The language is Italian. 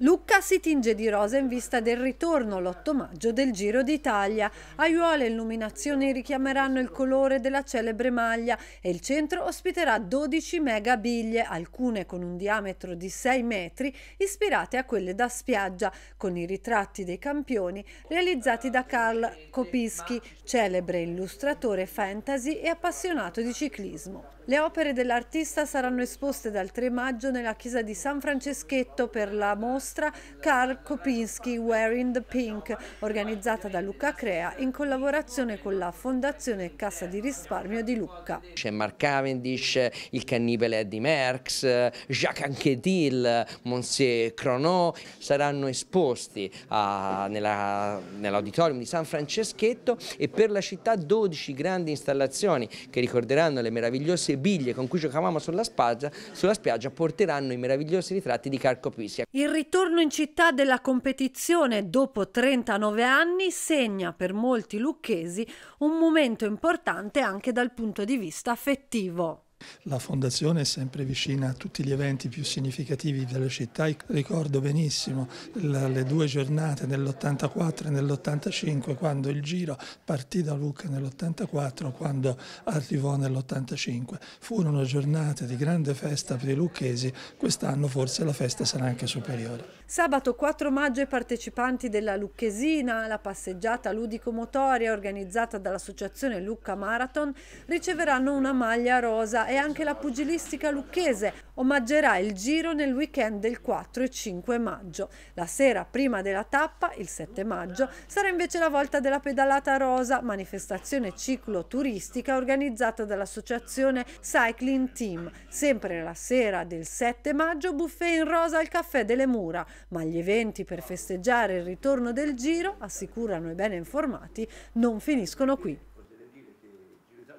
Lucca si tinge di rosa in vista del ritorno l'8 maggio del Giro d'Italia. Aiuole e illuminazioni richiameranno il colore della celebre maglia e il centro ospiterà 12 megabiglie, alcune con un diametro di 6 metri, ispirate a quelle da spiaggia, con i ritratti dei campioni realizzati da Carl Kopischi, celebre illustratore fantasy e appassionato di ciclismo. Le opere dell'artista saranno esposte dal 3 maggio nella chiesa di San Franceschetto per la mostra mostra Karl Kopinski Wearing the Pink, organizzata da Luca Crea in collaborazione con la Fondazione Cassa di Risparmio di Lucca. C'è Mark Cavendish, il cannibale Eddie Merckx, Jacques Anquetil, Monsieur Cronot saranno esposti nell'auditorium di San Franceschetto e per la città 12 grandi installazioni che ricorderanno le meravigliose biglie con cui giocavamo sulla spiaggia, sulla spiaggia porteranno i meravigliosi ritratti di Carco Pisia. Il ritorno ritorno in città della competizione dopo 39 anni segna per molti lucchesi un momento importante anche dal punto di vista affettivo. La Fondazione è sempre vicina a tutti gli eventi più significativi della città. Ricordo benissimo le due giornate nell'84 e nell'85, quando il giro partì da Lucca nell'84, quando arrivò nell'85. Furono giornate di grande festa per i lucchesi, quest'anno forse la festa sarà anche superiore. Sabato 4 maggio i partecipanti della Lucchesina, la passeggiata ludico-motoria organizzata dall'associazione Lucca Marathon, riceveranno una maglia rosa e anche la pugilistica lucchese omaggerà il giro nel weekend del 4 e 5 maggio. La sera prima della tappa, il 7 maggio, sarà invece la volta della pedalata rosa, manifestazione cicloturistica organizzata dall'associazione Cycling Team. Sempre la sera del 7 maggio buffet in rosa al caffè delle mura, ma gli eventi per festeggiare il ritorno del giro, assicurano i ben informati, non finiscono qui.